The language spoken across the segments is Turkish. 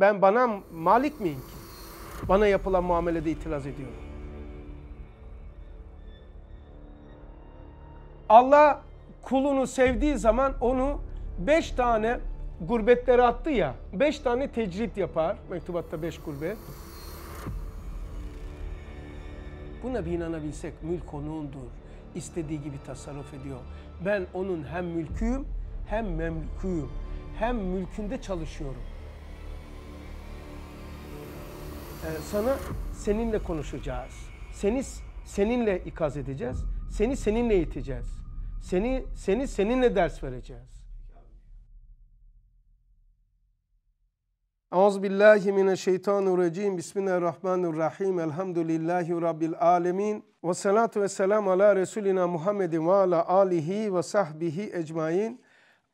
Ben bana malik miyim ki? Bana yapılan muamelede itiraz ediyorum. Allah kulunu sevdiği zaman onu beş tane gurbetlere attı ya. Beş tane tecrit yapar. Mektubatta beş gurbet. Buna bir inanabilsek mülk onundur. İstediği gibi tasarruf ediyor. Ben onun hem mülküyüm hem memlüküyüm. Hem mülkünde çalışıyorum. Ee, sana seninle konuşacağız. Seni seninle ikaz edeceğiz. Seni seninle eğiteceğiz. Seni seni seninle ders vereceğiz. Auzu billahi mineşşeytanirracim. Bismillahirrahmanirrahim. Elhamdülillahi rabbil alamin. Ve salatu vesselam ala resulina Muhammedin ve ala alihi ve sahbihi ecmaîn.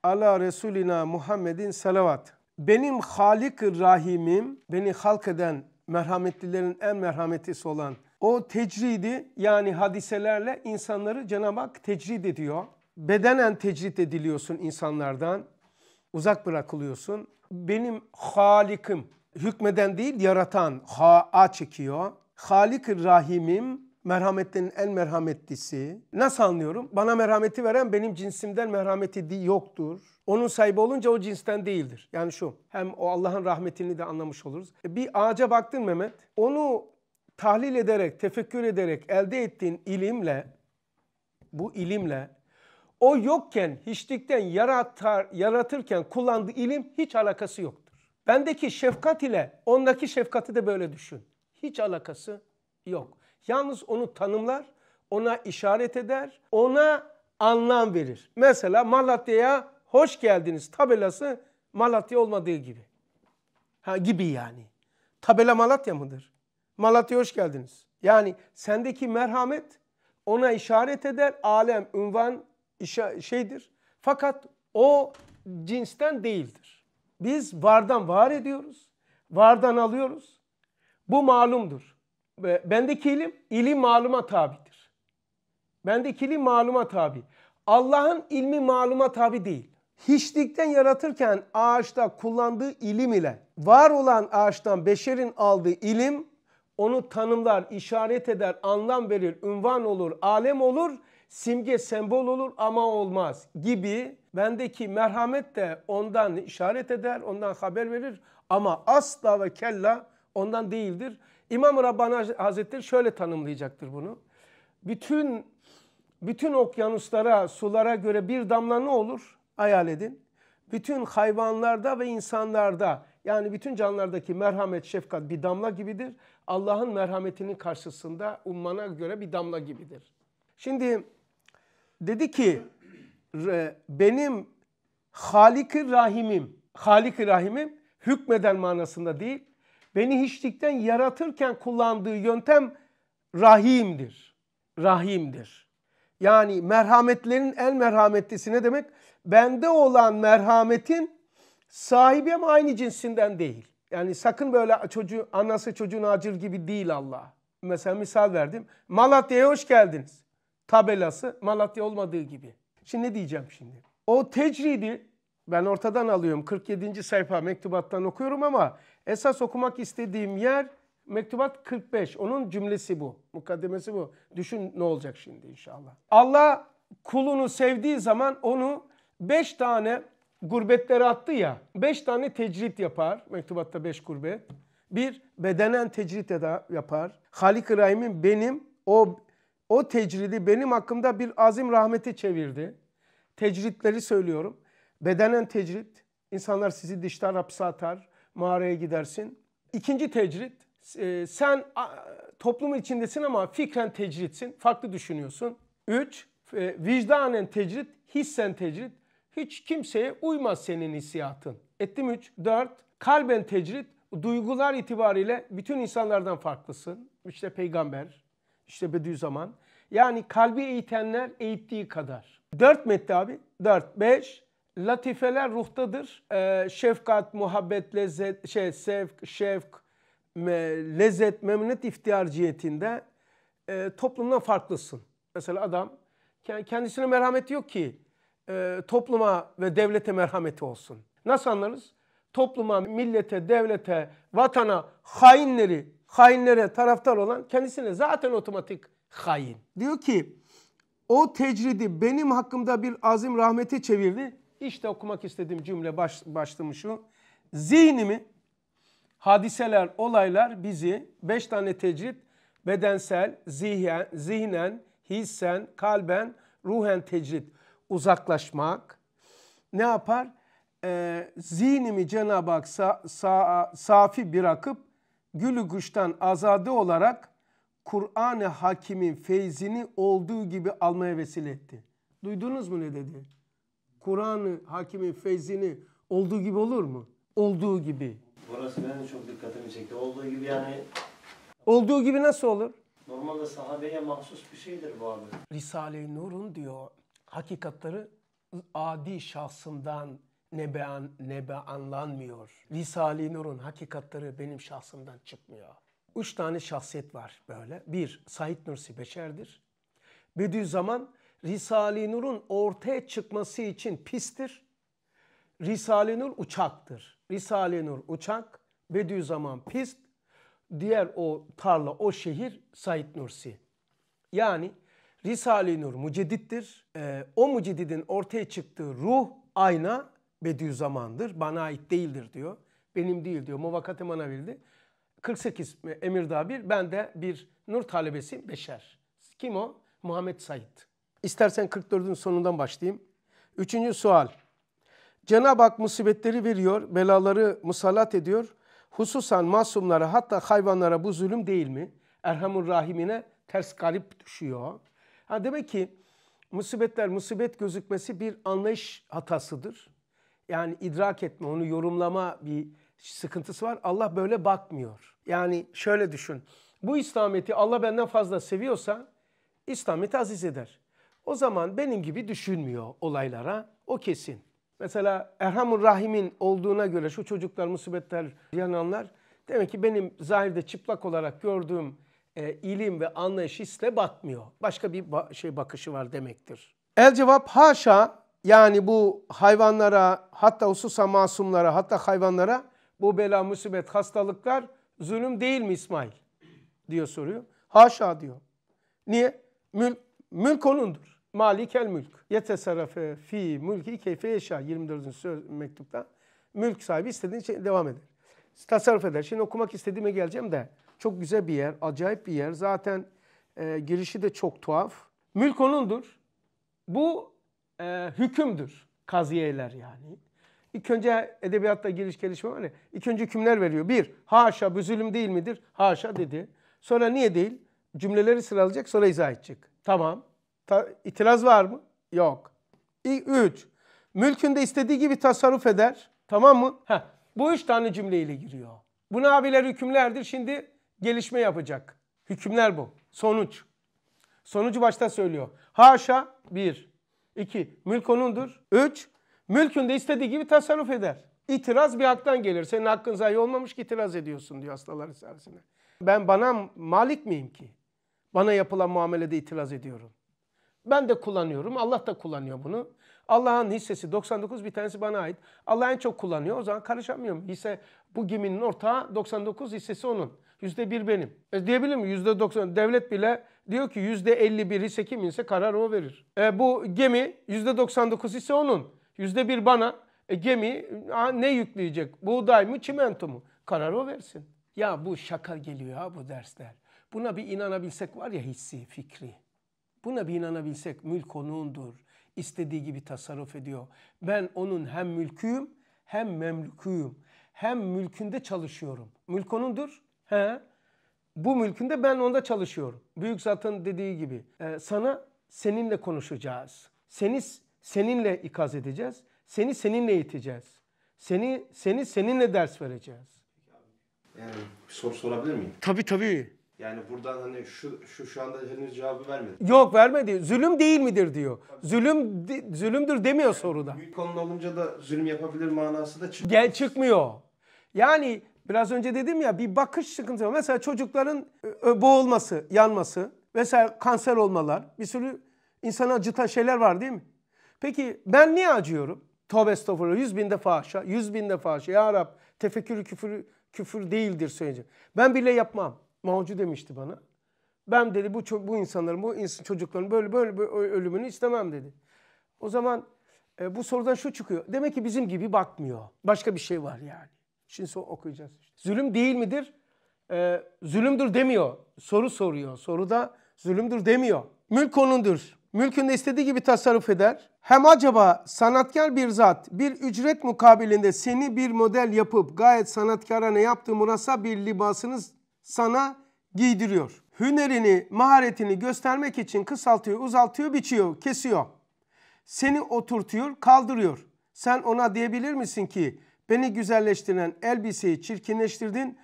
Ala resulina Muhammedin salavat. Benim halik Rahim'im beni halk eden merhametlilerin en merhametlisi olan o tecridi yani hadiselerle insanları Cenab-ı Hak tecrid ediyor. Bedenen tecrid ediliyorsun insanlardan. Uzak bırakılıyorsun. Benim halikim hükmeden değil yaratan ha çekiyor. Halik Rahim'im merhametlerin en merhametlisi. Nasıl anlıyorum? Bana merhameti veren benim cinsimden merhameti yoktur onun sahibi olunca o cinsten değildir. Yani şu hem o Allah'ın rahmetini de anlamış oluruz. E, bir ağaca baktın Mehmet onu tahlil ederek, tefekkür ederek elde ettiğin ilimle bu ilimle o yokken, hiçlikten yaratar, yaratırken kullandığı ilim hiç alakası yoktur. Bendeki şefkat ile ondaki şefkati de böyle düşün. Hiç alakası yok. Yalnız onu tanımlar, ona işaret eder, ona anlam verir. Mesela Malatya'ya hoş geldiniz tabelası Malatya olmadığı gibi. Ha gibi yani. Tabela Malatya mıdır? Malatya hoş geldiniz. Yani sendeki merhamet ona işaret eder. Alem, ünvan şeydir. Fakat o cinsten değildir. Biz vardan var ediyoruz. Vardan alıyoruz. Bu malumdur. Bendeki ilim, ilim maluma tabidir. Bendeki ilim maluma tabi. Allah'ın ilmi maluma tabi değil hiçlikten yaratırken ağaçta kullandığı ilim ile var olan ağaçtan beşerin aldığı ilim onu tanımlar, işaret eder, anlam verir, ünvan olur, alem olur, simge, sembol olur ama olmaz gibi bendeki merhamet de ondan işaret eder, ondan haber verir ama asla ve kella ondan değildir. İmam Rabbani Hazretleri şöyle tanımlayacaktır bunu. Bütün bütün okyanuslara, sulara göre bir damla ne olur? Hayal edin. Bütün hayvanlarda ve insanlarda yani bütün canlılardaki merhamet, şefkat bir damla gibidir. Allah'ın merhametinin karşısında ummana göre bir damla gibidir. Şimdi dedi ki benim Halik-i Rahimim, Halik-i Rahimim hükmeden manasında değil, beni hiçlikten yaratırken kullandığı yöntem rahimdir. Rahimdir. Yani merhametlerin en merhametlisi ne demek? bende olan merhametin sahibi ama aynı cinsinden değil. Yani sakın böyle çocuğu, anası çocuğun acil gibi değil Allah. Mesela misal verdim. Malatya'ya hoş geldiniz. Tabelası Malatya olmadığı gibi. Şimdi ne diyeceğim şimdi? O tecridi ben ortadan alıyorum. 47. sayfa mektubattan okuyorum ama esas okumak istediğim yer mektubat 45. Onun cümlesi bu. Mukaddemesi bu. Düşün ne olacak şimdi inşallah. Allah kulunu sevdiği zaman onu 5 tane gurbetleri attı ya. 5 tane tecrit yapar. Mektubatta 5 gurbet. Bir bedenen tecrit yapar. Halik-i benim o o tecridi benim hakkımda bir azim rahmeti çevirdi. Tecritleri söylüyorum. Bedenen tecrit. İnsanlar sizi dişler hapse atar. Mağaraya gidersin. İkinci tecrit. E, sen a, toplumun içindesin ama fikren tecritsin. Farklı düşünüyorsun. Üç. E, vicdanen tecrit. Hissen tecrit hiç kimseye uymaz senin hissiyatın. Ettim 3. 4. Kalben tecrit, duygular itibariyle bütün insanlardan farklısın. İşte peygamber, işte Bediüzzaman. Yani kalbi eğitenler eğittiği kadar. 4 metti abi. 4. 5. Latifeler ruhtadır. Ee, şefkat, muhabbet, lezzet, şey, sevk, şefk, me, lezzet, memnuniyet ihtiyar cihetinde e, toplumdan farklısın. Mesela adam kendisine merhameti yok ki e, topluma ve devlete merhameti olsun. Nasıl anlarız? Topluma, millete, devlete, vatana, hainleri, hainlere taraftar olan kendisine zaten otomatik hain. Diyor ki o tecridi benim hakkımda bir azim rahmete çevirdi. İşte okumak istediğim cümle baş, başlığım şu. Zihnimi hadiseler, olaylar bizi beş tane tecrit bedensel, zihen, zihnen, hissen, kalben, ruhen tecrit uzaklaşmak ne yapar? E, zihnimi Cenab-ı Hak sa, sa, safi bırakıp gülü güçten azade olarak Kur'an-ı Hakim'in feyzini olduğu gibi almaya vesile etti. Duydunuz mu ne dedi? Kur'an-ı Hakim'in feyzini olduğu gibi olur mu? Olduğu gibi. Burası benim çok dikkatimi çekti. Olduğu gibi yani... Olduğu gibi nasıl olur? Normalde sahabeye mahsus bir şeydir bu abi. Risale-i Nur'un diyor hakikatları adi şahsımdan nebean, nebeanlanmıyor. Risale-i Nur'un hakikatları benim şahsımdan çıkmıyor. Üç tane şahsiyet var böyle. Bir, Said Nursi Beşer'dir. Bediüzzaman, Risale-i Nur'un ortaya çıkması için pistir. Risale-i Nur uçaktır. Risale-i Nur uçak, Bediüzzaman pist. Diğer o tarla, o şehir Said Nursi. Yani Risale-i Nur mücedittir. E, ee, o mücedidin ortaya çıktığı ruh ayna Bediüzzaman'dır. Bana ait değildir diyor. Benim değil diyor. Muvakkat-ı manavildi. 48 e, Emirdağ bir. Ben de bir nur talebesiyim. Beşer. Kim o? Muhammed Said. İstersen 44'ün sonundan başlayayım. Üçüncü sual. Cenab-ı Hak musibetleri veriyor, belaları musallat ediyor. Hususan masumlara hatta hayvanlara bu zulüm değil mi? Erhamur Rahim'ine ters garip düşüyor. Ha demek ki musibetler musibet gözükmesi bir anlayış hatasıdır. Yani idrak etme, onu yorumlama bir sıkıntısı var. Allah böyle bakmıyor. Yani şöyle düşün. Bu İslamiyet'i Allah benden fazla seviyorsa İslamiyet'i aziz eder. O zaman benim gibi düşünmüyor olaylara. O kesin. Mesela Erhamur Rahim'in olduğuna göre şu çocuklar, musibetler, yananlar demek ki benim zahirde çıplak olarak gördüğüm e, ilim ve anlayış ile bakmıyor. Başka bir ba- şey bakışı var demektir. El cevap haşa yani bu hayvanlara hatta hususa masumlara hatta hayvanlara bu bela musibet hastalıklar zulüm değil mi İsmail? diyor soruyor. Haşa diyor. Niye? Mülk, mülk onundur. Malikel mülk. Yetesarrafe fi mülki keyfe yaşa. 24. Söz, mektupta. Mülk sahibi istediğin şey devam eder. Tasarruf eder. Şimdi okumak istediğime geleceğim de. Çok güzel bir yer, acayip bir yer. Zaten e, girişi de çok tuhaf. Mülk onundur. Bu e, hükümdür. Kaziyeler yani. İlk önce edebiyatta giriş gelişme var ya. İlk önce hükümler veriyor. Bir, haşa büzülüm değil midir? Haşa dedi. Sonra niye değil? Cümleleri sıralayacak sonra izah edecek. Tamam. Ta, itiraz var mı? Yok. İlk, üç, mülkünde istediği gibi tasarruf eder. Tamam mı? Heh. Bu üç tane cümleyle giriyor. Buna abiler hükümlerdir. Şimdi gelişme yapacak. Hükümler bu. Sonuç. Sonucu başta söylüyor. Haşa bir, 2. Mülk onundur. Üç Mülkünde istediği gibi tasarruf eder. İtiraz bir haktan gelir. Senin hakkın zayi olmamış ki itiraz ediyorsun diyor hastalar içerisinde. Ben bana malik miyim ki? Bana yapılan muamelede itiraz ediyorum. Ben de kullanıyorum. Allah da kullanıyor bunu. Allah'ın hissesi 99 bir tanesi bana ait. Allah en çok kullanıyor. O zaman karışamıyorum. Hisse bu geminin ortağı 99 hissesi onun. Yüzde bir benim. E diyebilir miyim? Yüzde doksan. Devlet bile diyor ki yüzde elli biri hisse kiminse karar o verir. E bu gemi yüzde doksan dokuz hisse onun. Yüzde bir bana. E gemi ne yükleyecek? Buğday mı çimento mu? Karar o versin. Ya bu şaka geliyor ha bu dersler. Buna bir inanabilsek var ya hissi, fikri. Buna bir inanabilsek mülk onundur. İstediği gibi tasarruf ediyor. Ben onun hem mülküyüm hem memlüküyüm. Hem mülkünde çalışıyorum. Mülk onundur. He. Bu mülkünde ben onda çalışıyorum. Büyük zatın dediği gibi e, sana seninle konuşacağız. Seni seninle ikaz edeceğiz. Seni seninle eğiteceğiz. Seni seni seninle ders vereceğiz. Yani bir soru sorabilir miyim? Tabii tabii. Yani buradan hani şu şu şu anda henüz cevabı vermedi. Yok vermedi. Zulüm değil midir diyor. Tabii. Zulüm de, zulümdür demiyor yani, soruda. Büyük konu olunca da zulüm yapabilir manası da çıkmıyor. Gel çıkmıyor. Yani Biraz önce dedim ya bir bakış sıkıntısı var. Mesela çocukların e, e, boğulması, yanması vesaire kanser olmalar bir sürü insana acıtan şeyler var değil mi? Peki ben niye acıyorum? Tövbe estağfurullah yüz bin defa aşağı, yüz bin defa aşağı. Ya Rab tefekkürü küfür, küfür değildir söyleyeceğim. Ben bile yapmam. Mahucu demişti bana. Ben dedi bu bu insanların, bu insan, çocukların böyle, böyle böyle ölümünü istemem dedi. O zaman e, bu sorudan şu çıkıyor. Demek ki bizim gibi bakmıyor. Başka bir şey var yani. Şimdi son okuyacağız. Işte. Zulüm değil midir? Ee, zulümdür demiyor. Soru soruyor. Soru da zulümdür demiyor. Mülk onundur. Mülkünde istediği gibi tasarruf eder. Hem acaba sanatkar bir zat bir ücret mukabilinde seni bir model yapıp gayet sanatkarane yaptığı murasa bir libasını sana giydiriyor. Hünerini, maharetini göstermek için kısaltıyor, uzaltıyor, biçiyor, kesiyor. Seni oturtuyor, kaldırıyor. Sen ona diyebilir misin ki Beni güzelleştiren elbiseyi çirkinleştirdin.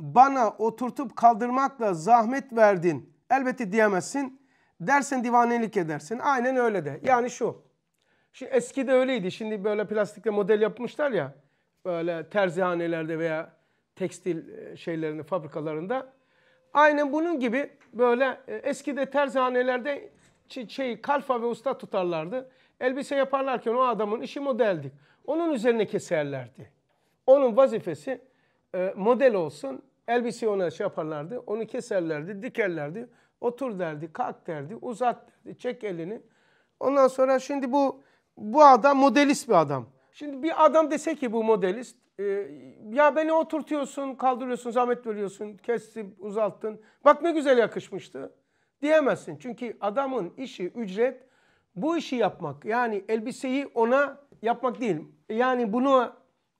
Bana oturtup kaldırmakla zahmet verdin. Elbette diyemezsin. Dersen divanelik edersin. Aynen öyle de. Yani şu. şu eski de öyleydi. Şimdi böyle plastikle model yapmışlar ya. Böyle terzihanelerde veya tekstil e, şeylerini fabrikalarında. Aynen bunun gibi böyle e, eski de terzihanelerde şey, kalfa ve usta tutarlardı. Elbise yaparlarken o adamın işi modeldi. Onun üzerine keserlerdi. Onun vazifesi e, model olsun. Elbise ona şey yaparlardı. Onu keserlerdi, dikerlerdi. Otur derdi, kalk derdi, uzat derdi, çek elini. Ondan sonra şimdi bu bu adam modelist bir adam. Şimdi bir adam dese ki bu modelist, e, ya beni oturtuyorsun, kaldırıyorsun, zahmet veriyorsun, kestin, uzalttın. Bak ne güzel yakışmıştı. Diyemezsin. Çünkü adamın işi ücret bu işi yapmak. Yani elbiseyi ona yapmak değil. Yani bunu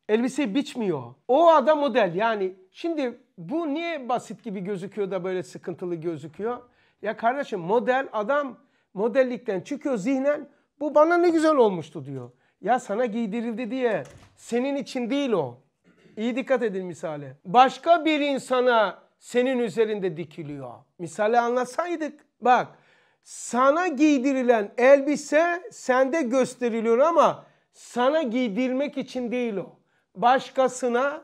elbise biçmiyor. O adam model yani. Şimdi bu niye basit gibi gözüküyor da böyle sıkıntılı gözüküyor? Ya kardeşim model adam modellikten çıkıyor zihnen bu bana ne güzel olmuştu diyor. Ya sana giydirildi diye senin için değil o. İyi dikkat edin misale. Başka bir insana senin üzerinde dikiliyor. Misali anlasaydık. Bak sana giydirilen elbise sende gösteriliyor ama sana giydirmek için değil o. Başkasına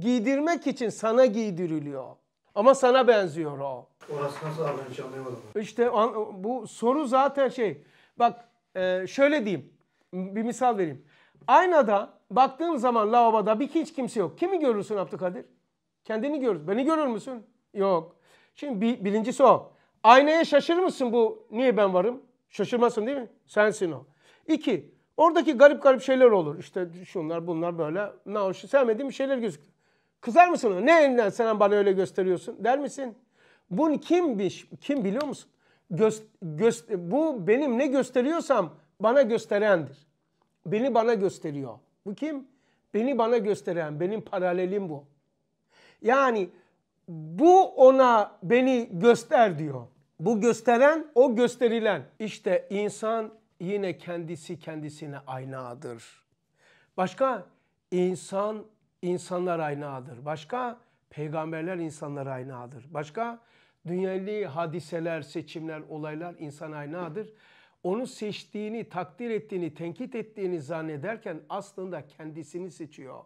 giydirmek için sana giydiriliyor. Ama sana benziyor o. Orası nasıl abi hiç anlayamadım. İşte bu soru zaten şey. Bak e, şöyle diyeyim. Bir misal vereyim. Aynada baktığım zaman lavaboda bir hiç kimse yok. Kimi görürsün Abdülkadir? Kendini görür. Beni görür müsün? Yok. Şimdi bir birincisi o. Aynaya şaşırır mısın bu niye ben varım? Şaşırmasın değil mi? Sensin o. İki, Oradaki garip garip şeyler olur. İşte şunlar bunlar böyle. Ne hoş sevmediğim şeyler gözükür. Kızar mısın ona? Ne elinden sen bana öyle gösteriyorsun der misin? Bunu kim kim biliyor musun? Göz, göz, bu benim ne gösteriyorsam bana gösterendir. Beni bana gösteriyor. Bu kim? Beni bana gösteren, benim paralelim bu. Yani bu ona beni göster diyor. Bu gösteren, o gösterilen. İşte insan yine kendisi kendisine aynadır. Başka insan insanlar aynadır. Başka peygamberler insanlar aynadır. Başka dünyeli hadiseler, seçimler, olaylar insan aynadır. Onu seçtiğini, takdir ettiğini, tenkit ettiğini zannederken aslında kendisini seçiyor.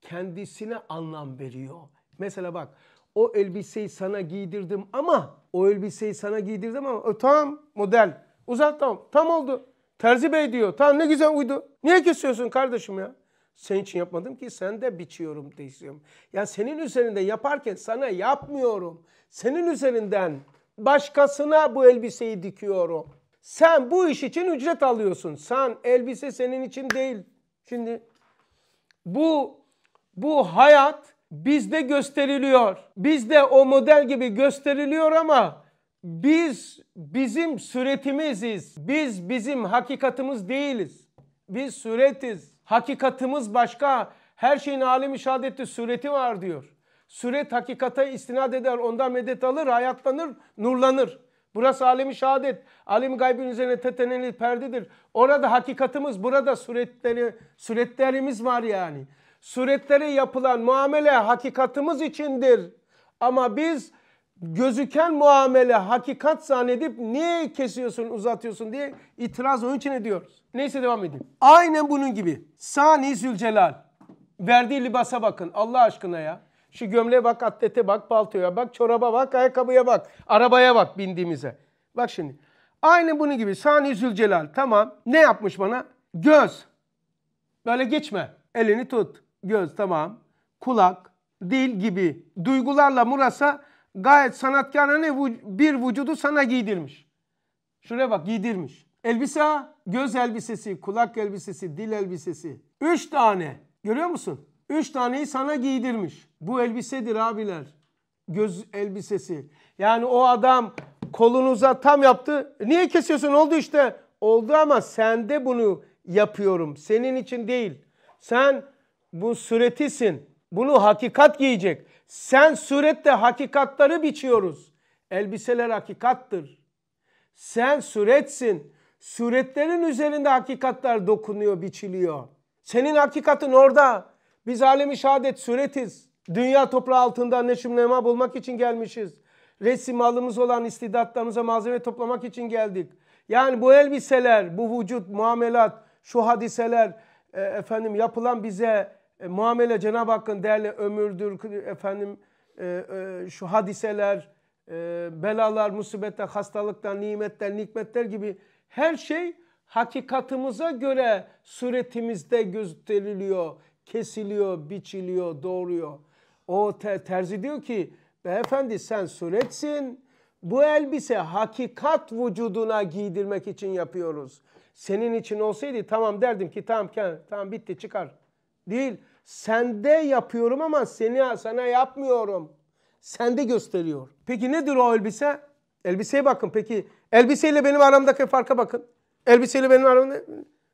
Kendisine anlam veriyor. Mesela bak o elbiseyi sana giydirdim ama o elbiseyi sana giydirdim ama o, tamam model uzat tamam tam oldu Terzi Bey diyor. Tamam ne güzel uydu. Niye kesiyorsun kardeşim ya? Senin için yapmadım ki sen de biçiyorum diyeceğim. Ya senin üzerinde yaparken sana yapmıyorum. Senin üzerinden başkasına bu elbiseyi dikiyorum. Sen bu iş için ücret alıyorsun. Sen elbise senin için değil. Şimdi bu bu hayat bizde gösteriliyor. Bizde o model gibi gösteriliyor ama biz bizim suretimiziz. Biz bizim hakikatımız değiliz. Biz suretiz. Hakikatımız başka. Her şeyin alemi şehadette sureti var diyor. Suret hakikata istinad eder, ondan medet alır, hayatlanır, nurlanır. Burası alemi şehadet. Alemi gaybın üzerine teteneli perdedir. Orada hakikatımız, burada suretleri, suretlerimiz var yani. Suretlere yapılan muamele hakikatimiz içindir. Ama biz gözüken muamele hakikat zannedip niye kesiyorsun uzatıyorsun diye itiraz onun için ediyoruz. Neyse devam edeyim. Aynen bunun gibi. Sani Zülcelal verdiği libasa bakın Allah aşkına ya. Şu gömleğe bak, atlete bak, paltoya bak, çoraba bak, ayakkabıya bak, arabaya bak bindiğimize. Bak şimdi. Aynen bunun gibi Sani Zülcelal tamam ne yapmış bana? Göz. Böyle geçme. Elini tut. Göz tamam. Kulak, dil gibi duygularla Muras'a gayet sanatkarane hani bir vücudu sana giydirmiş. Şuraya bak giydirmiş. Elbise, göz elbisesi, kulak elbisesi, dil elbisesi. Üç tane. Görüyor musun? Üç taneyi sana giydirmiş. Bu elbisedir abiler. Göz elbisesi. Yani o adam kolunuza tam yaptı. Niye kesiyorsun? Oldu işte. Oldu ama sende bunu yapıyorum. Senin için değil. Sen bu suretisin. Bunu hakikat giyecek. Sen surette hakikatları biçiyoruz. Elbiseler hakikattır. Sen suretsin. Suretlerin üzerinde hakikatlar dokunuyor, biçiliyor. Senin hakikatin orada. Biz alemi şehadet suretiz. Dünya toprağı altında neşim nema bulmak için gelmişiz. Resim alımız olan istidatlarımıza malzeme toplamak için geldik. Yani bu elbiseler, bu vücut, muamelat, şu hadiseler e, efendim yapılan bize e, muamele Cenab-ı Hakk'ın değerli ömürdür, efendim e, e, şu hadiseler, e, belalar, musibetler, hastalıklar, nimetler, nikmetler gibi her şey hakikatımıza göre suretimizde gösteriliyor, kesiliyor, biçiliyor, doğruyor. O te terzi diyor ki beyefendi sen suretsin. Bu elbise hakikat vücuduna giydirmek için yapıyoruz. Senin için olsaydı tamam derdim ki tamam tamam bitti çıkar. Değil. Sende yapıyorum ama seni sana yapmıyorum. Sende gösteriyor. Peki nedir o elbise? Elbiseye bakın. Peki elbiseyle benim aramdaki farka bakın. Elbiseyle benim aramda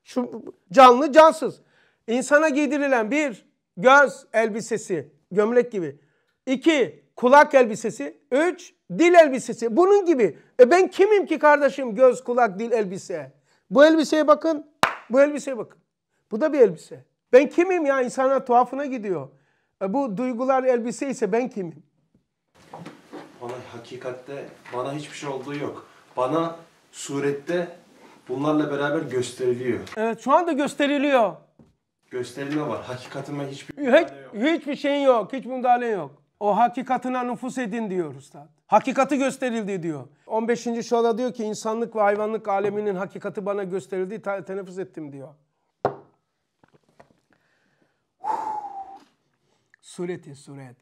şu canlı cansız. İnsana giydirilen bir göz elbisesi, gömlek gibi. İki kulak elbisesi. Üç dil elbisesi. Bunun gibi. E ben kimim ki kardeşim göz, kulak, dil, elbise? Bu elbiseye bakın. Bu elbiseye bakın. Bu da bir elbise. Ben kimim ya insana tuhafına gidiyor. E, bu duygular elbise ise ben kimim? Bana hakikatte bana hiçbir şey olduğu yok. Bana surette bunlarla beraber gösteriliyor. Evet şu anda gösteriliyor. Gösterilme var. Hakikatime hiçbir hiç, yok. Hiçbir şeyin yok. Hiç müdahale yok. O hakikatına nüfus edin diyor Üstad. Hakikati gösterildi diyor. 15. şuada diyor ki insanlık ve hayvanlık aleminin hakikati bana gösterildi teneffüs ettim diyor. sureti suret.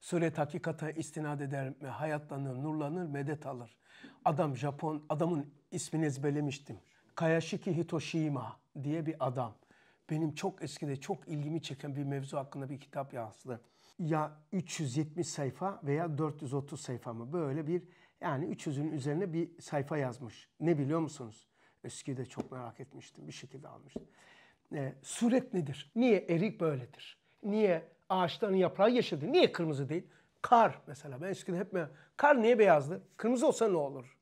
Suret hakikata istinad eder, hayatlanır, nurlanır, medet alır. Adam Japon, adamın ismini ezberlemiştim. Kayashiki Hitoshima diye bir adam. Benim çok eskide çok ilgimi çeken bir mevzu hakkında bir kitap yazdı. Ya 370 sayfa veya 430 sayfa mı böyle bir yani 300'ün üzerine bir sayfa yazmış. Ne biliyor musunuz? Eskide çok merak etmiştim. Bir şekilde almıştım. E, suret nedir? Niye erik böyledir? Niye ağaçların yaprağı yeşildi. Niye kırmızı değil? Kar mesela. Ben eskiden hep merak Kar niye beyazdı? Kırmızı olsa ne olur?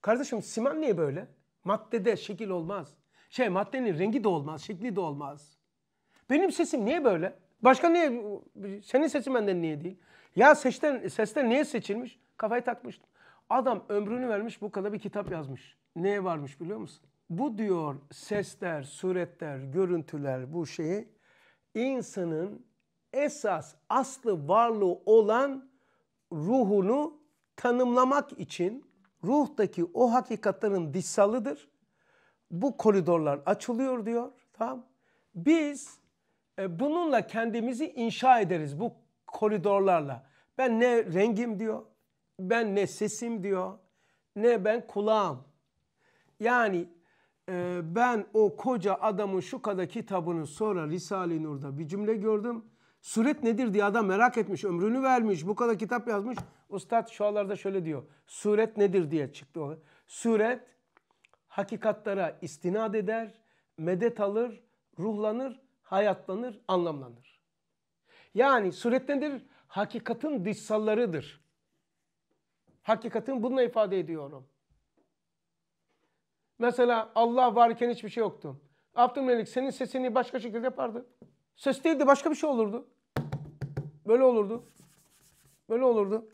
Kardeşim siman niye böyle? Maddede şekil olmaz. Şey maddenin rengi de olmaz, şekli de olmaz. Benim sesim niye böyle? Başka niye? Senin sesin benden niye değil? Ya sesten, sesten niye seçilmiş? Kafayı takmıştım. Adam ömrünü vermiş bu kadar bir kitap yazmış. Neye varmış biliyor musun? Bu diyor sesler, suretler, görüntüler bu şeyi insanın esas aslı varlığı olan ruhunu tanımlamak için ruhtaki o hakikatlerin dışsalıdır. Bu koridorlar açılıyor diyor. Tamam. Biz e, bununla kendimizi inşa ederiz bu koridorlarla. Ben ne rengim diyor, ben ne sesim diyor, ne ben kulağım. Yani e, ben o koca adamın şu kadar kitabını sonra Risale-i Nur'da bir cümle gördüm. Suret nedir diye adam merak etmiş, ömrünü vermiş, bu kadar kitap yazmış. Ustad şu şualarda şöyle diyor. Suret nedir diye çıktı o. Suret hakikatlara istinad eder, medet alır, ruhlanır, hayatlanır, anlamlanır. Yani suret nedir? Hakikatin dışsallarıdır. Hakikatin bununla ifade ediyorum. Mesela Allah varken hiçbir şey yoktu. Abdülmelik senin sesini başka şekilde yapardı. Ses değil de başka bir şey olurdu. Böyle olurdu. Böyle olurdu.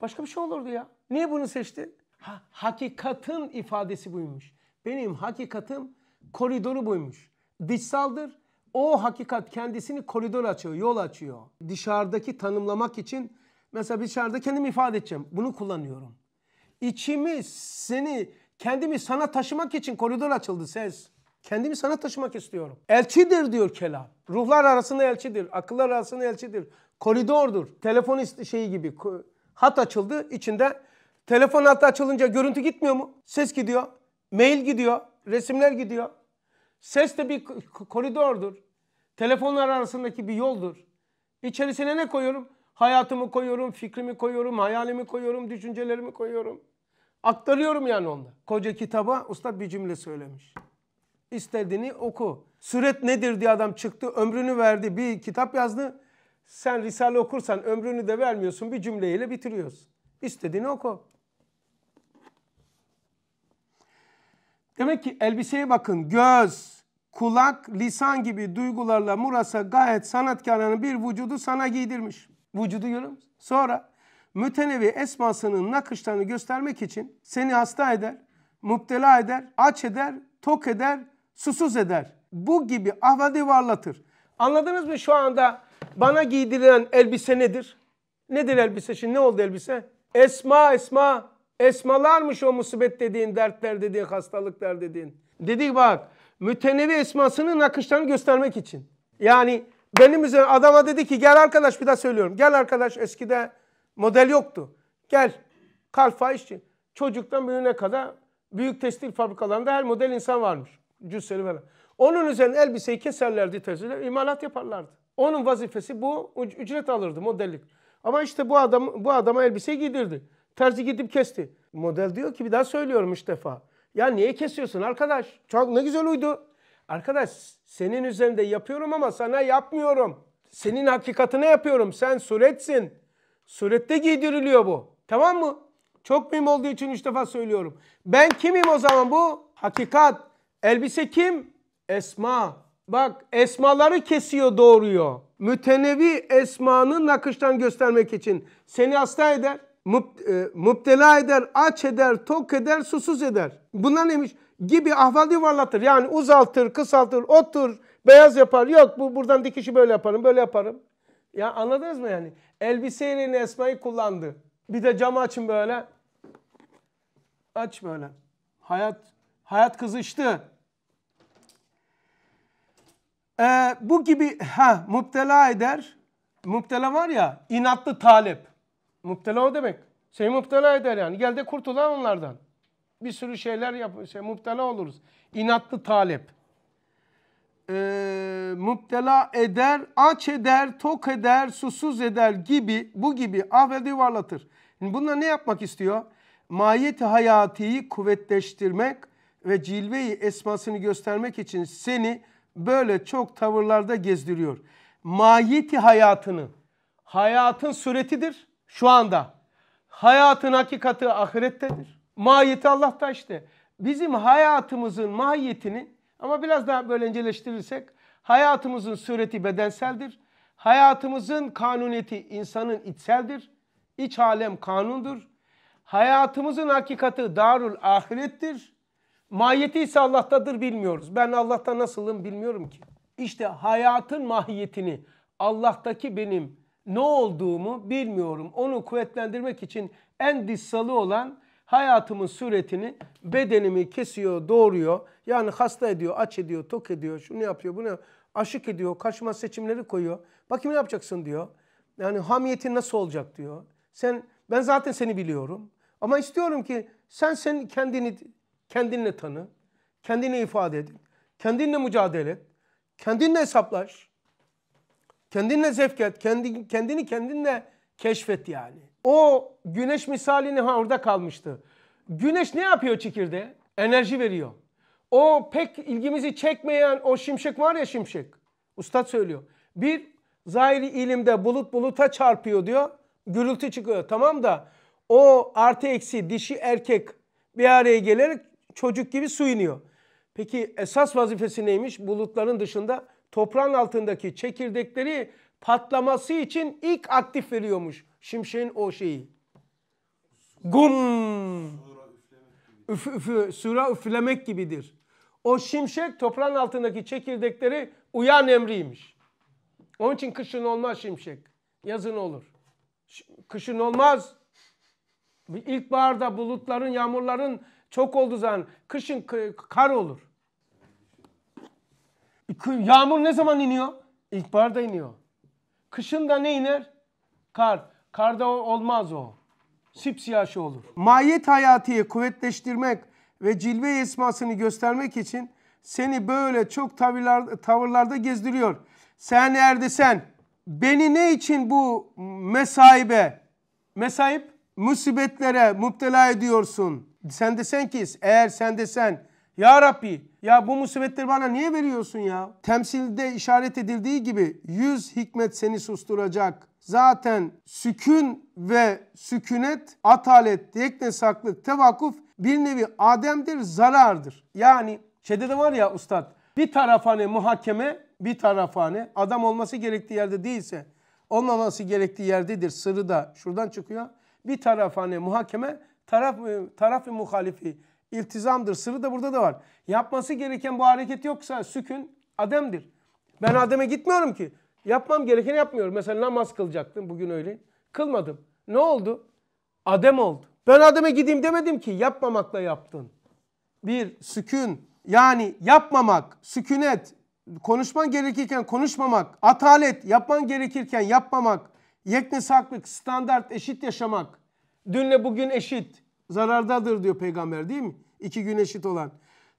Başka bir şey olurdu ya. Niye bunu seçti? Ha, hakikatin ifadesi buymuş. Benim hakikatim koridoru buymuş. Dışsaldır. O hakikat kendisini koridor açıyor, yol açıyor. Dışarıdaki tanımlamak için mesela dışarıda kendimi ifade edeceğim. Bunu kullanıyorum. İçimi, seni, kendimi sana taşımak için koridor açıldı ses. Kendimi sana taşımak istiyorum. Elçidir diyor kelam. Ruhlar arasında elçidir. Akıllar arasında elçidir. Koridordur. Telefon şeyi gibi. Hat açıldı içinde. Telefon hattı açılınca görüntü gitmiyor mu? Ses gidiyor. Mail gidiyor. Resimler gidiyor. Ses de bir koridordur. Telefonlar arasındaki bir yoldur. İçerisine ne koyuyorum? Hayatımı koyuyorum, fikrimi koyuyorum, hayalimi koyuyorum, düşüncelerimi koyuyorum. Aktarıyorum yani onu. Koca kitaba usta bir cümle söylemiş istediğini oku. Süret nedir diye adam çıktı, ömrünü verdi, bir kitap yazdı. Sen risale okursan ömrünü de vermiyorsun, bir cümleyle bitiriyorsun. İstediğini oku. Demek ki elbiseye bakın. Göz, kulak, lisan gibi duygularla Muras'a gayet sanatkarının bir vücudu sana giydirmiş. Vücudu görüyor musun? Sonra mütenevi esmasının nakışlarını göstermek için seni hasta eder, müptela eder, aç eder, tok eder, susuz eder. Bu gibi ahvadi varlatır. Anladınız mı şu anda bana giydirilen elbise nedir? Nedir elbise şimdi ne oldu elbise? Esma esma esmalarmış o musibet dediğin dertler dediğin hastalıklar dediğin. Dedik bak mütenevi esmasının nakışlarını göstermek için. Yani benim üzerine adama dedi ki gel arkadaş bir daha söylüyorum. Gel arkadaş eskide model yoktu. Gel kalfa işçi. Çocuktan büyüğüne kadar büyük tekstil fabrikalarında her model insan varmış cüsseli falan. Onun üzerine elbiseyi keserlerdi, tercihler, imalat yaparlardı. Onun vazifesi bu, ücret alırdı modellik. Ama işte bu adam bu adama elbise giydirdi. Terzi gidip kesti. Model diyor ki bir daha söylüyorum üç defa. Ya niye kesiyorsun arkadaş? Çok ne güzel uydu. Arkadaş senin üzerinde yapıyorum ama sana yapmıyorum. Senin hakikatine yapıyorum. Sen suretsin. Surette giydiriliyor bu. Tamam mı? Çok mühim olduğu için üç defa söylüyorum. Ben kimim o zaman bu? Hakikat. Elbise kim? Esma. Bak esmaları kesiyor doğruyor. Mütenevi esmanı nakıştan göstermek için. Seni hasta eder, e, müptela eder, aç eder, tok eder, susuz eder. Bunlar neymiş? Gibi ahval yuvarlatır. Yani uzaltır, kısaltır, otur, beyaz yapar. Yok bu buradan dikişi böyle yaparım, böyle yaparım. Ya anladınız mı yani? Elbise yerine esmayı kullandı. Bir de camı açın böyle. Aç böyle. Hayat Hayat kızıştı. Ee, bu gibi ha muptela eder. Muptela var ya inatlı talep. Muptela o demek. Seni şey muptela eder yani. Gel de kurtulan onlardan. Bir sürü şeyler yap, şey, muptela oluruz. İnatlı talep. Ee, muptela eder, aç eder, tok eder, susuz eder gibi bu gibi afet yuvarlatır. Şimdi ne yapmak istiyor? Mahiyeti hayatiyi kuvvetleştirmek, ve cilveyi esmasını göstermek için seni böyle çok tavırlarda gezdiriyor. Mahiyeti hayatını, hayatın suretidir şu anda. Hayatın hakikati ahirettedir. Mahiyeti Allah'ta işte. Bizim hayatımızın mahiyetini ama biraz daha böyle inceleştirirsek hayatımızın sureti bedenseldir. Hayatımızın kanuniyeti insanın içseldir. İç alem kanundur. Hayatımızın hakikati darul ahirettir. Mahiyeti ise Allah'tadır bilmiyoruz. Ben Allah'ta nasılım bilmiyorum ki. İşte hayatın mahiyetini, Allah'taki benim ne olduğumu bilmiyorum. Onu kuvvetlendirmek için en dissalı olan hayatımın suretini bedenimi kesiyor, doğuruyor. Yani hasta ediyor, aç ediyor, tok ediyor, şunu yapıyor, bunu yapıyor. Aşık ediyor, kaçma seçimleri koyuyor. Bakayım ne yapacaksın diyor. Yani hamiyetin nasıl olacak diyor. Sen ben zaten seni biliyorum. Ama istiyorum ki sen sen kendini Kendinle tanı, kendini ifade et, kendinle mücadele et, kendinle hesaplaş, kendinle zevk et, kendi, kendini kendinle keşfet yani. O güneş misalini ha orada kalmıştı. Güneş ne yapıyor çekirde? Enerji veriyor. O pek ilgimizi çekmeyen o şimşek var ya şimşek. Ustad söylüyor. Bir zahiri ilimde bulut buluta çarpıyor diyor. Gürültü çıkıyor. Tamam da o artı eksi dişi erkek bir araya gelerek çocuk gibi su iniyor. Peki esas vazifesi neymiş? Bulutların dışında toprağın altındaki çekirdekleri patlaması için ilk aktif veriyormuş. Şimşekin o şeyi. Gum. Üf, üf, sura üflemek gibidir. O şimşek toprağın altındaki çekirdekleri uyan emriymiş. Onun için kışın olmaz şimşek. Yazın olur. Kışın olmaz. İlkbaharda bulutların, yağmurların çok olduğu zaman kışın kar olur. Yağmur ne zaman iniyor? İlkbaharda iniyor. Kışında ne iner? Kar. Karda olmaz o. Sipsiyaşı şey olur. Mahiyet hayatiye kuvvetleştirmek ve cilve esmasını göstermek için seni böyle çok tavırlar, tavırlarda gezdiriyor. Sen erdi sen. Beni ne için bu mesaibe, mesaip musibetlere müptela ediyorsun? Sen desen ki eğer sen desen ya Rabbi ya bu musibetleri bana niye veriyorsun ya? Temsilde işaret edildiği gibi yüz hikmet seni susturacak. Zaten sükün ve sükünet, atalet, yeknesaklık, tevakuf bir nevi ademdir, zarardır. Yani şeyde de var ya ustad bir tarafane muhakeme bir tarafane adam olması gerektiği yerde değilse olmaması gerektiği yerdedir. Sırrı da şuradan çıkıyor. Bir tarafane muhakeme taraf e, taraf muhalifi iltizamdır. Sırrı da burada da var. Yapması gereken bu hareket yoksa sükün ademdir. Ben ademe gitmiyorum ki. Yapmam gerekeni yapmıyorum. Mesela namaz kılacaktım bugün öyle. Kılmadım. Ne oldu? Adem oldu. Ben ademe gideyim demedim ki yapmamakla yaptın. Bir sükün yani yapmamak, sükunet, konuşman gerekirken konuşmamak, atalet, yapman gerekirken yapmamak, yeknesaklık, standart, eşit yaşamak, Dünle bugün eşit. Zarardadır diyor peygamber değil mi? İki gün eşit olan.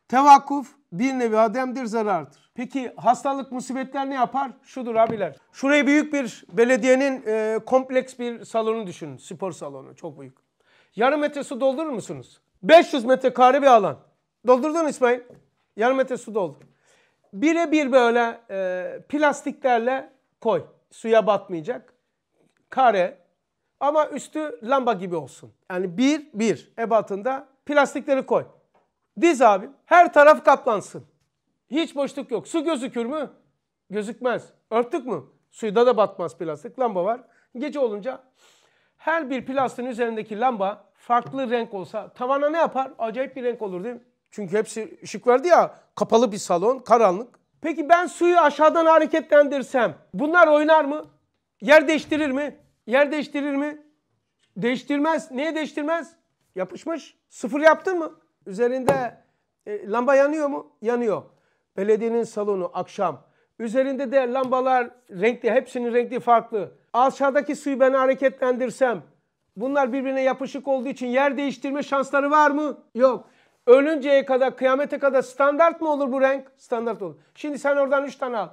Tevakkuf bir nevi ademdir zarardır. Peki hastalık musibetler ne yapar? Şudur abiler. Şurayı büyük bir belediyenin e, kompleks bir salonu düşünün. Spor salonu çok büyük. Yarım metre su doldurur musunuz? 500 metrekare bir alan. Doldurdun İsmail. Yarım metre su doldur. Bire böyle e, plastiklerle koy. Suya batmayacak. Kare ama üstü lamba gibi olsun. Yani bir, bir ebatında plastikleri koy. Diz abi. Her taraf kaplansın. Hiç boşluk yok. Su gözükür mü? Gözükmez. Örttük mü? Suyda da batmaz plastik. Lamba var. Gece olunca her bir plastiğin üzerindeki lamba farklı renk olsa tavana ne yapar? Acayip bir renk olur değil mi? Çünkü hepsi ışık verdi ya kapalı bir salon, karanlık. Peki ben suyu aşağıdan hareketlendirsem bunlar oynar mı? Yer değiştirir mi? Yer değiştirir mi? Değiştirmez. Niye değiştirmez? Yapışmış. Sıfır yaptın mı? Üzerinde e, lamba yanıyor mu? Yanıyor. Belediyenin salonu akşam. Üzerinde de lambalar renkli. Hepsinin renkli farklı. Aşağıdaki suyu ben hareketlendirsem bunlar birbirine yapışık olduğu için yer değiştirme şansları var mı? Yok. Ölünceye kadar, kıyamete kadar standart mı olur bu renk? Standart olur. Şimdi sen oradan 3 tane al.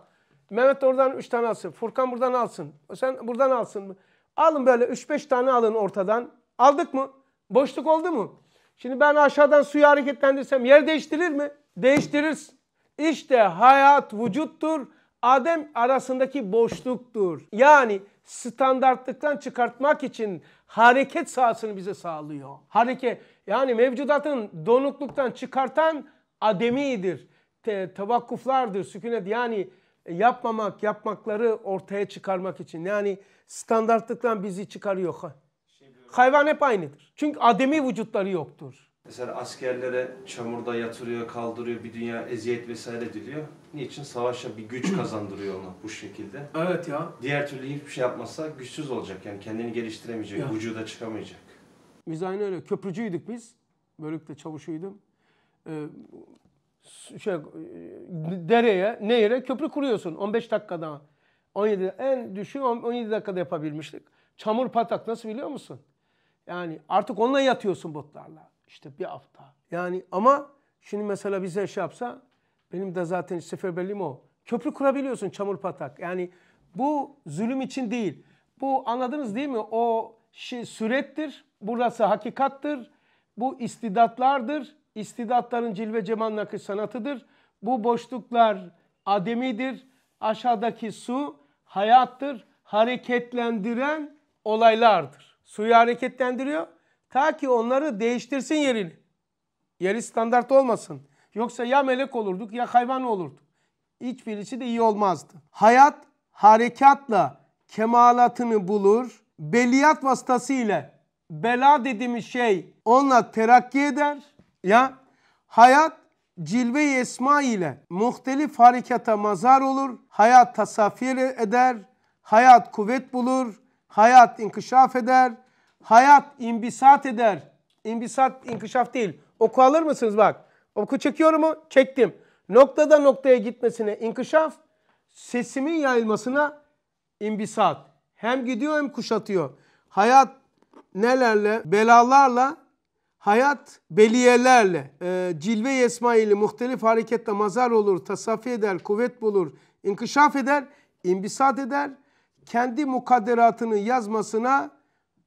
Mehmet oradan 3 tane alsın. Furkan buradan alsın. Sen buradan alsın. Alın böyle 3-5 tane alın ortadan. Aldık mı? Boşluk oldu mu? Şimdi ben aşağıdan suyu hareketlendirsem yer değiştirir mi? Değiştirir. İşte hayat vücuttur. Adem arasındaki boşluktur. Yani standartlıktan çıkartmak için hareket sahasını bize sağlıyor. Hareket yani mevcudatın donukluktan çıkartan ademidir. Te, tevakkuflardır, sükunet yani yapmamak, yapmakları ortaya çıkarmak için. Yani standartlıktan bizi çıkarıyor. Şey Hayvan hep aynıdır. Çünkü ademi vücutları yoktur. Mesela askerlere çamurda yatırıyor, kaldırıyor, bir dünya eziyet vesaire diliyor. Niçin? Savaşa bir güç kazandırıyor ona bu şekilde. Evet ya. Diğer türlü hiçbir şey yapmasa güçsüz olacak. Yani kendini geliştiremeyecek, ya. vücuda çıkamayacak. Biz aynı öyle. Köprücüydük biz. Bölükte çavuşuydum. Ee, şey, e, dereye, nehire köprü kuruyorsun 15 dakikada. 17 en düşük 17 dakikada yapabilmiştik. Çamur patak nasıl biliyor musun? Yani artık onunla yatıyorsun botlarla. İşte bir hafta. Yani ama şimdi mesela bize şey yapsa benim de zaten seferberliğim o. Köprü kurabiliyorsun çamur patak. Yani bu zulüm için değil. Bu anladınız değil mi? O şey, sürettir. Burası hakikattır. Bu istidatlardır. İstidatların cilve cemal nakış sanatıdır. Bu boşluklar ademidir. Aşağıdaki su hayattır. Hareketlendiren olaylardır. Suyu hareketlendiriyor. Ta ki onları değiştirsin yerini. Yeri standart olmasın. Yoksa ya melek olurduk ya hayvan olurduk. Hiçbirisi de iyi olmazdı. Hayat harekatla kemalatını bulur. Beliyat vasıtasıyla bela dediğimiz şey onunla terakki eder. Ya hayat cilve-i esma ile muhtelif harekata mazar olur, hayat tasafir eder, hayat kuvvet bulur, hayat inkişaf eder, hayat imbisat eder. İmbisat inkişaf değil. Oku alır mısınız bak. Oku çekiyorum mu? Çektim. Noktada noktaya gitmesine inkişaf, sesimin yayılmasına imbisat. Hem gidiyor hem kuşatıyor. Hayat nelerle, belalarla Hayat beliyelerle, e, cilve yesmaili muhtelif hareketle mazar olur, tasafi eder, kuvvet bulur, inkişaf eder, imbisat eder. Kendi mukadderatını yazmasına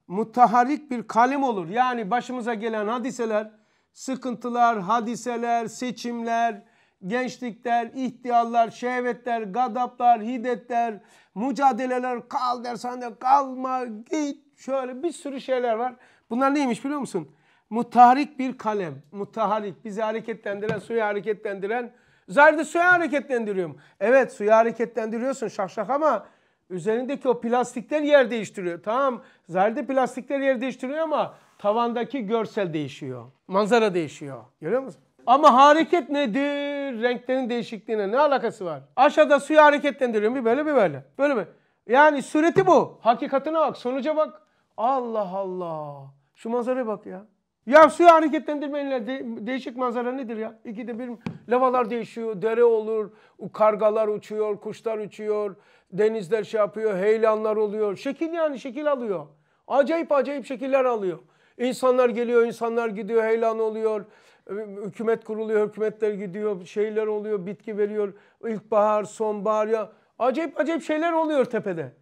mutaharik bir kalem olur. Yani başımıza gelen hadiseler, sıkıntılar, hadiseler, seçimler, gençlikler, ihtiyallar, şehvetler, gadaplar, hiddetler, mücadeleler, kal dersen de kalma, git şöyle bir sürü şeyler var. Bunlar neymiş biliyor musun? mutaharik bir kalem. Mutaharik bizi hareketlendiren, suyu hareketlendiren. Zahirde suyu hareketlendiriyorum. Evet suyu hareketlendiriyorsun şahşak ama üzerindeki o plastikler yer değiştiriyor. Tamam zerde plastikler yer değiştiriyor ama tavandaki görsel değişiyor. Manzara değişiyor. Görüyor musun? Ama hareket nedir? Renklerin değişikliğine ne alakası var? Aşağıda suyu hareketlendiriyorum. Bir böyle bir böyle. Böyle mi? Yani sureti bu. Hakikatine bak. Sonuca bak. Allah Allah. Şu manzaraya bak ya. Ya suyu hareketlendirmeyle de, değişik manzara nedir ya? İki de bir lavalar değişiyor, dere olur, kargalar uçuyor, kuşlar uçuyor, denizler şey yapıyor, heyelanlar oluyor. Şekil yani şekil alıyor. Acayip acayip şekiller alıyor. İnsanlar geliyor, insanlar gidiyor, heyelan oluyor. E, hükümet kuruluyor, hükümetler gidiyor, şeyler oluyor, bitki veriyor. İlkbahar, sonbahar ya. Acayip acayip şeyler oluyor tepede.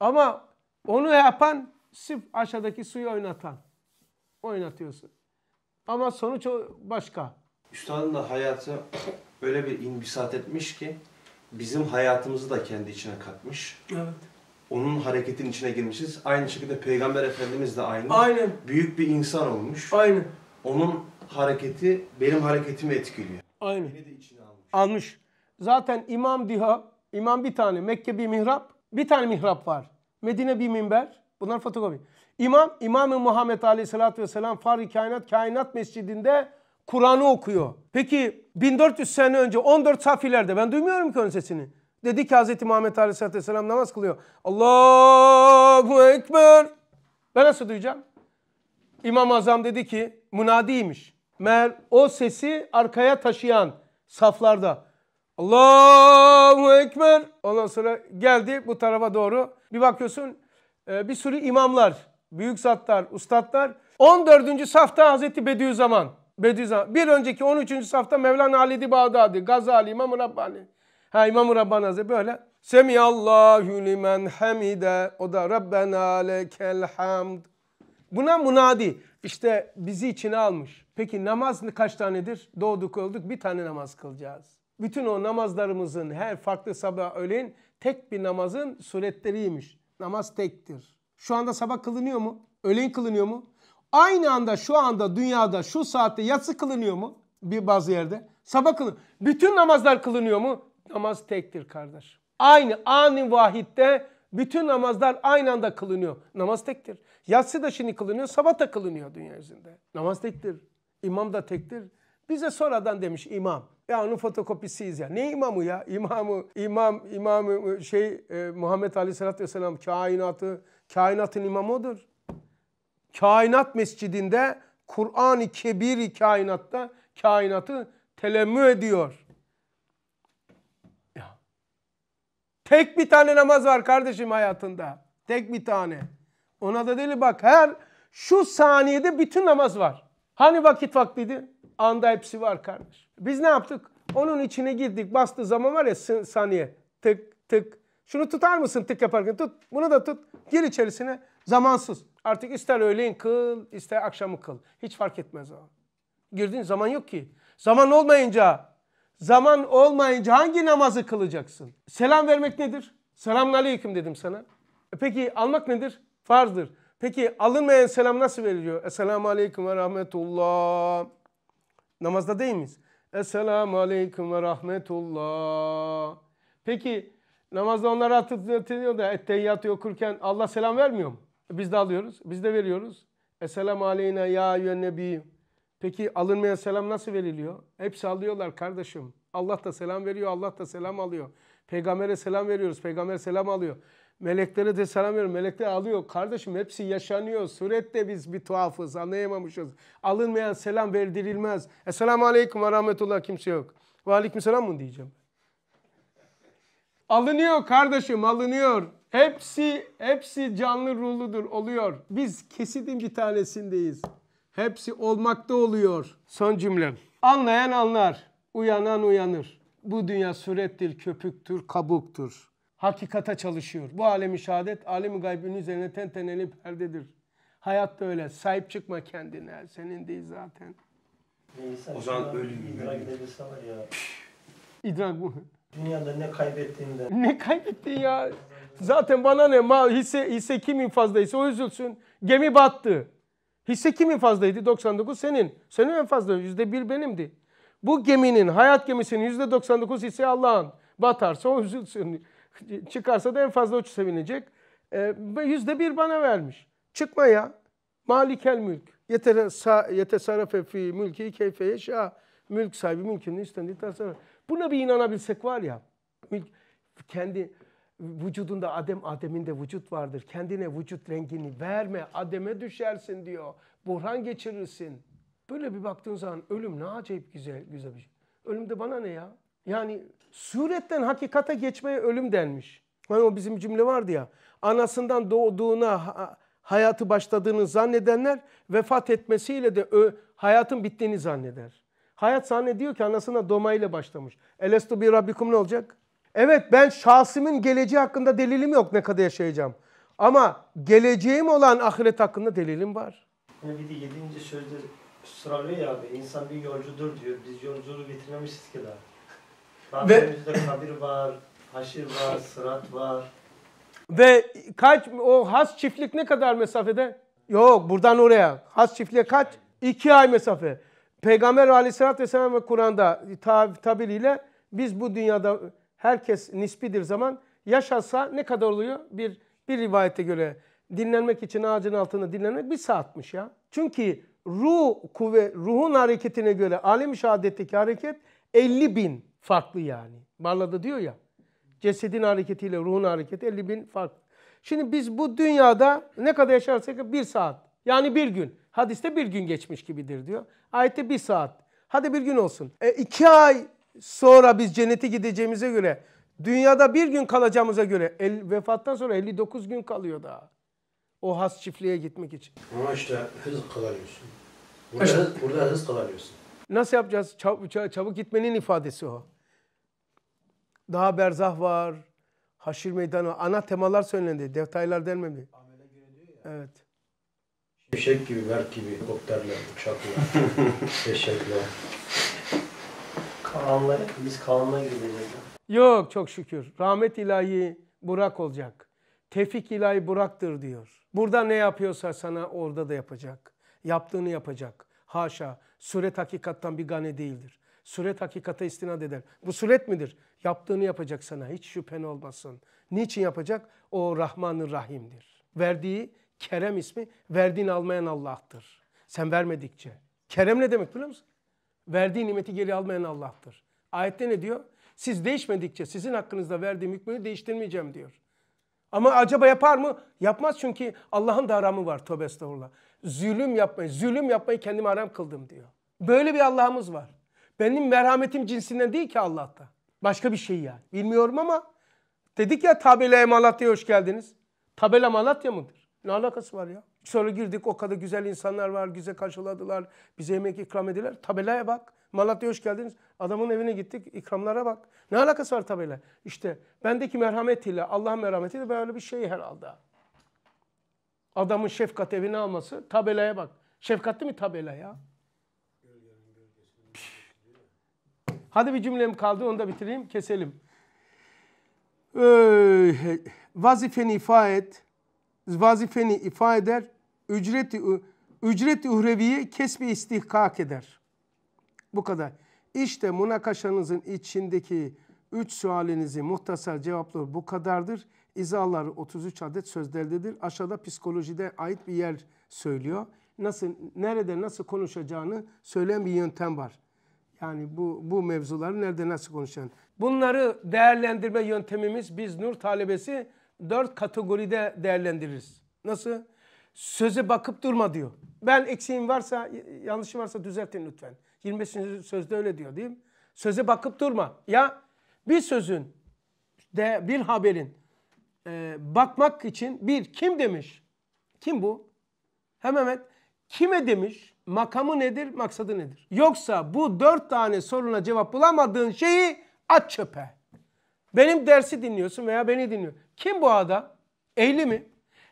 Ama onu yapan sırf aşağıdaki suyu oynatan oynatıyorsun. Ama sonuç başka. Üstadın da hayatı öyle bir inbisat etmiş ki bizim hayatımızı da kendi içine katmış. Evet. Onun hareketin içine girmişiz. Aynı şekilde Peygamber Efendimiz de aynı. Aynen. Büyük bir insan olmuş. Aynen. Onun hareketi benim hareketimi etkiliyor. Aynen. Beni de içine almış. Almış. Zaten İmam Diha, İmam bir tane, Mekke bir mihrap, bir tane mihrap var. Medine bir minber. Bunlar fotokopi. İmam İmam-ı Muhammed Aleyhisselatü Vesselam Fahri Kainat Kainat Mescidinde Kur'an'ı okuyor. Peki 1400 sene önce 14 safilerde ben duymuyorum ki onun sesini. Dedi ki Hz. Muhammed Aleyhisselatü Vesselam namaz kılıyor. Allahu Ekber. Ben nasıl duyacağım? İmam Azam dedi ki münadiymiş. Mer, o sesi arkaya taşıyan saflarda. Allahu Ekber. Ondan sonra geldi bu tarafa doğru. Bir bakıyorsun e, bir sürü imamlar büyük zatlar, ustadlar. 14. safta Hazreti Bediüzzaman. Bediüzzaman. Bir önceki 13. safta Mevlana Halid-i Bağdadi, Gazali, İmam-ı Rabbani. Ha İmam-ı Rabbani Hazretleri böyle. Semiyallahu limen hamide. O da Rabbena lekel hamd. Buna munadi. İşte bizi içine almış. Peki namaz kaç tanedir? Doğduk olduk bir tane namaz kılacağız. Bütün o namazlarımızın her farklı sabah öğlen tek bir namazın suretleriymiş. Namaz tektir. Şu anda sabah kılınıyor mu? Öğlen kılınıyor mu? Aynı anda şu anda dünyada şu saatte yatsı kılınıyor mu? Bir bazı yerde. Sabah kılın. Bütün namazlar kılınıyor mu? Namaz tektir kardeş. Aynı ani vahitte bütün namazlar aynı anda kılınıyor. Namaz tektir. Yatsı da şimdi kılınıyor, sabah da kılınıyor dünya üzerinde. Namaz tektir. İmam da tektir. Bize sonradan demiş imam. Ya onun fotokopisiyiz ya. Ne imamı ya? İmamı, imam, imamı şey e, Muhammed Aleyhisselatü Vesselam kainatı, Kainatın imamıdır. Kainat mescidinde Kur'an-ı Kebir-i kainatta kainatı telemmü ediyor. Tek bir tane namaz var kardeşim hayatında. Tek bir tane. Ona da deli bak her şu saniyede bütün namaz var. Hani vakit vaktiydi? Anda hepsi var kardeş. Biz ne yaptık? Onun içine girdik. bastı zaman var ya saniye. Tık tık şunu tutar mısın tık yaparken tut. Bunu da tut. Gir içerisine. Zamansız. Artık ister öğleyin kıl, ister akşamı kıl. Hiç fark etmez o. Girdiğin zaman yok ki. Zaman olmayınca, zaman olmayınca hangi namazı kılacaksın? Selam vermek nedir? Selamun aleyküm dedim sana. E peki almak nedir? Farzdır. Peki alınmayan selam nasıl veriliyor? Esselamu aleyküm ve rahmetullah. Namazda değil miyiz? Esselamu aleyküm ve rahmetullah. Peki Namazda onlara hatırlatılıyor da etteyyatı okurken Allah selam vermiyor mu? E, biz de alıyoruz. Biz de veriyoruz. Esselam aleyna ya nebi. Peki alınmayan selam nasıl veriliyor? Hepsi alıyorlar kardeşim. Allah da selam veriyor. Allah da selam alıyor. Peygamber'e selam veriyoruz. Peygamber selam alıyor. Meleklere de selam veriyor, Melekler alıyor. Kardeşim hepsi yaşanıyor. Surette biz bir tuhafız. Anlayamamışız. Alınmayan selam verdirilmez. Esselamu Aleyküm ve Rahmetullah kimse yok. Ve Aleyküm Selam mı diyeceğim? Alınıyor kardeşim alınıyor. Hepsi hepsi canlı ruhludur oluyor. Biz kesidin bir tanesindeyiz. Hepsi olmakta oluyor. Son cümlem. Anlayan anlar, uyanan uyanır. Bu dünya surettir, köpüktür, kabuktur. Hakikata çalışıyor. Bu alemi şehadet, alemi gaybın üzerine tenteneli perdedir. Hayat da öyle. Sahip çıkma kendine. Senin değil zaten. Neyse, o zaman ölüm. İdrak bu. Dünyada ne kaybettiğimden. Ne kaybetti ya? Zaten bana ne mal hisse, hisse kimin fazlaysa o üzülsün. Gemi battı. Hisse kimin fazlaydı? 99 senin. Senin en fazla %1 benimdi. Bu geminin, hayat gemisinin %99 hisse Allah'ın. Batarsa o üzülsün. Çıkarsa da en fazla o sevinecek. Ee, yüzde bir bana vermiş. Çıkma ya. Malikel mülk. yeter Yetesarafe fi mülki keyfe yeşâ. Mülk sahibi mülkünün istendiği tasarruf. Buna bir inanabilsek var ya kendi vücudunda Adem, Adem'in de vücut vardır. Kendine vücut rengini verme, Adem'e düşersin diyor. Burhan geçirirsin. Böyle bir baktığın zaman ölüm ne acayip güzel, güzel bir şey. Ölümde bana ne ya? Yani suretten hakikate geçmeye ölüm denmiş. Hani o bizim cümle vardı ya. Anasından doğduğuna hayatı başladığını zannedenler vefat etmesiyle de hayatın bittiğini zanneder. Hayat sahne diyor ki anasına doma ile başlamış. Elestu bir rabbikum ne olacak? Evet ben şahsımın geleceği hakkında delilim yok ne kadar yaşayacağım. Ama geleceğim olan ahiret hakkında delilim var. Hani bir de yedinci sözde ısrarlıyor ya abi insan bir yolcudur diyor. Biz yolculuğu bitirmemişiz ki daha. Ve... Önümüzde kabir var, haşir var, sırat var. Ve kaç o has çiftlik ne kadar mesafede? Yok buradan oraya. Has çiftliğe kaç? İki ay mesafe. Peygamber aleyhissalatü vesselam ve Kur'an'da tabiriyle biz bu dünyada herkes nispidir zaman yaşasa ne kadar oluyor? Bir, bir rivayete göre dinlenmek için ağacın altında dinlenmek bir saatmiş ya. Çünkü ruh kuvve, ruhun hareketine göre alem-i şehadetteki hareket 50 bin farklı yani. Barla'da diyor ya cesedin hareketiyle ruhun hareketi 50 bin farklı. Şimdi biz bu dünyada ne kadar yaşarsak bir saat yani bir gün Hadiste bir gün geçmiş gibidir diyor. Ayette bir saat. Hadi bir gün olsun. E, iki ay sonra biz cennete gideceğimize göre, dünyada bir gün kalacağımıza göre, el, vefattan sonra 59 gün kalıyor daha. O has çiftliğe gitmek için. Ama işte hız kalıyorsun. Burada, hız, burada hız kalıyorsun. Nasıl yapacağız? Çab çab çabuk gitmenin ifadesi o. Daha berzah var, haşir meydanı, ana temalar söylendi. Detaylar denmedi. Evet. Eşek gibi, berk gibi, helikopterle, uçaklar, eşekle. Kalanla, biz kalanla gideceğiz. Yok çok şükür. Rahmet ilahi Burak olacak. Tevfik ilahi Burak'tır diyor. Burada ne yapıyorsa sana orada da yapacak. Yaptığını yapacak. Haşa. Suret hakikattan bir gane değildir. Suret hakikate istinad eder. Bu suret midir? Yaptığını yapacak sana. Hiç şüphen olmasın. Niçin yapacak? O Rahman'ın Rahim'dir. Verdiği Kerem ismi verdiğini almayan Allah'tır. Sen vermedikçe. Kerem ne demek biliyor musun? Verdiği nimeti geri almayan Allah'tır. Ayette ne diyor? Siz değişmedikçe sizin hakkınızda verdiğim hükmünü değiştirmeyeceğim diyor. Ama acaba yapar mı? Yapmaz çünkü Allah'ın da haramı var tövbe estağfurullah. Zulüm yapmayı, zulüm yapmayı kendime haram kıldım diyor. Böyle bir Allah'ımız var. Benim merhametim cinsinden değil ki Allah'ta. Başka bir şey yani. Bilmiyorum ama dedik ya Tabela Malatya'ya hoş geldiniz. Tabela Malatya mıdır? Ne alakası var ya? Sonra girdik o kadar güzel insanlar var. güzel karşıladılar. Bize yemek ikram ediler. Tabelaya bak. Malatya'ya hoş geldiniz. Adamın evine gittik. ikramlara bak. Ne alakası var tabela? İşte bendeki merhametiyle Allah'ın merhametiyle böyle bir şey herhalde. Adamın şefkat evine alması tabelaya bak. Şefkatli mi tabela ya? Hadi bir cümlem kaldı onu da bitireyim keselim. Ee, vazifeni ifa et vazifeni ifa eder, ücreti ücret uhreviyi kesbi istihkak eder. Bu kadar. İşte münakaşanızın içindeki üç sualinizi muhtasar cevapları bu kadardır. İzalar 33 adet sözlerdedir. Aşağıda psikolojide ait bir yer söylüyor. Nasıl, nerede nasıl konuşacağını söyleyen bir yöntem var. Yani bu, bu mevzuları nerede nasıl konuşacağını. Bunları değerlendirme yöntemimiz biz Nur talebesi dört kategoride değerlendiririz. Nasıl? Söze bakıp durma diyor. Ben eksiğim varsa, yanlışım varsa düzeltin lütfen. 25. sözde öyle diyor değil mi? Söze bakıp durma. Ya bir sözün de bir haberin e, bakmak için bir kim demiş? Kim bu? Hem Mehmet kime demiş? Makamı nedir? Maksadı nedir? Yoksa bu dört tane soruna cevap bulamadığın şeyi at çöpe. Benim dersi dinliyorsun veya beni dinliyor. Kim bu adam? Ehli mi?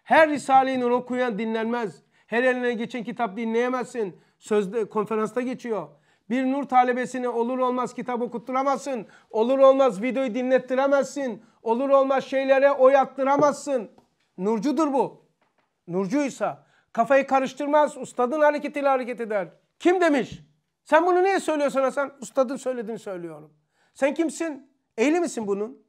Her Risale-i Nur okuyan dinlenmez. Her eline geçen kitap dinleyemezsin. Sözde, konferansta geçiyor. Bir nur talebesine olur olmaz kitap okutturamazsın. Olur olmaz videoyu dinlettiremezsin. Olur olmaz şeylere oy attıramazsın. Nurcudur bu. Nurcuysa kafayı karıştırmaz. Ustadın hareketiyle hareket eder. Kim demiş? Sen bunu niye söylüyorsun Hasan? Ustadın söylediğini söylüyorum. Sen kimsin? Ehli misin bunun?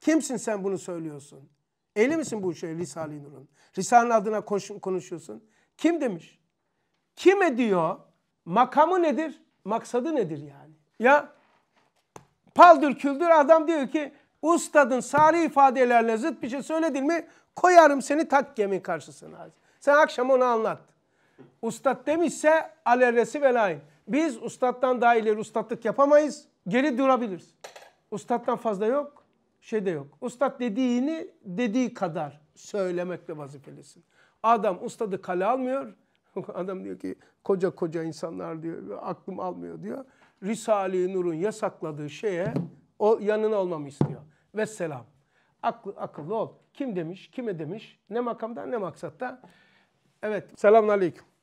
Kimsin sen bunu söylüyorsun? Ehli misin bu şey Risale-i Nur'un? Risale'nin adına konuşuyorsun. Kim demiş? Kime diyor? Makamı nedir? Maksadı nedir yani? Ya paldır küldür adam diyor ki ustadın sari ifadelerle zıt bir şey söyledin mi koyarım seni tak gemi karşısına. Sen akşam onu anlat. Ustad demişse alerresi velayin. Biz ustattan daha ileri ustatlık yapamayız. Geri durabiliriz. Ustattan fazla yok, şey de yok. Ustad dediğini dediği kadar söylemekle vazifelisin. Adam ustadı kale almıyor. Adam diyor ki koca koca insanlar diyor aklım almıyor diyor. Risale-i Nur'un yasakladığı şeye o yanına olmamı istiyor. Ve Aklı, akıllı ol. Kim demiş, kime demiş, ne makamda ne maksatta. Evet, selamun aleyküm.